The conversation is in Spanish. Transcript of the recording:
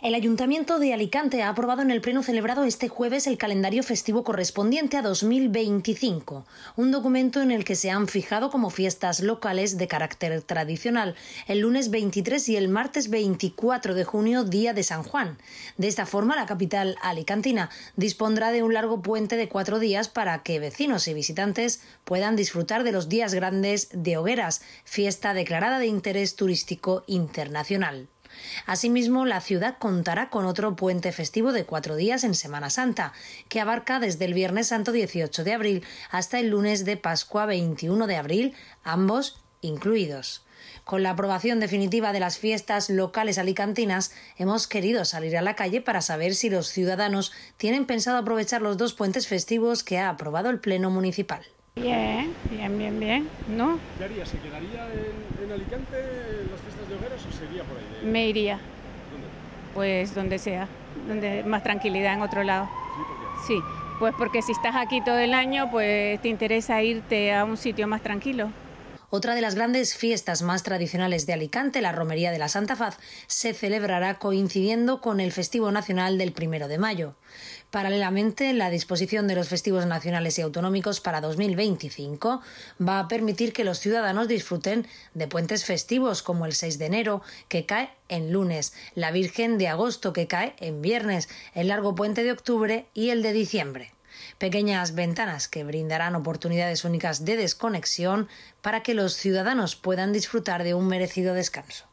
El Ayuntamiento de Alicante ha aprobado en el pleno celebrado este jueves el calendario festivo correspondiente a 2025, un documento en el que se han fijado como fiestas locales de carácter tradicional el lunes 23 y el martes 24 de junio, día de San Juan. De esta forma, la capital alicantina dispondrá de un largo puente de cuatro días para que vecinos y visitantes puedan disfrutar de los días grandes de hogueras, fiesta declarada de interés turístico internacional. Asimismo, la ciudad contará con otro puente festivo de cuatro días en Semana Santa, que abarca desde el Viernes Santo 18 de abril hasta el lunes de Pascua 21 de abril, ambos incluidos. Con la aprobación definitiva de las fiestas locales alicantinas, hemos querido salir a la calle para saber si los ciudadanos tienen pensado aprovechar los dos puentes festivos que ha aprobado el Pleno Municipal. Bien, bien, bien, bien, ¿no? ¿Qué haría? ¿Se quedaría en, Alicante en las fiestas de hogueras o sería por ahí? Me iría. Pues donde sea, donde más tranquilidad en otro lado. Sí, pues porque si estás aquí todo el año, pues te interesa irte a un sitio más tranquilo. Otra de las grandes fiestas más tradicionales de Alicante, la Romería de la Santa Faz, se celebrará coincidiendo con el Festivo Nacional del primero de mayo. Paralelamente, la disposición de los festivos nacionales y autonómicos para 2025 va a permitir que los ciudadanos disfruten de puentes festivos como el 6 de enero, que cae en lunes, la Virgen de agosto, que cae en viernes, el largo puente de octubre y el de diciembre pequeñas ventanas que brindarán oportunidades únicas de desconexión para que los ciudadanos puedan disfrutar de un merecido descanso.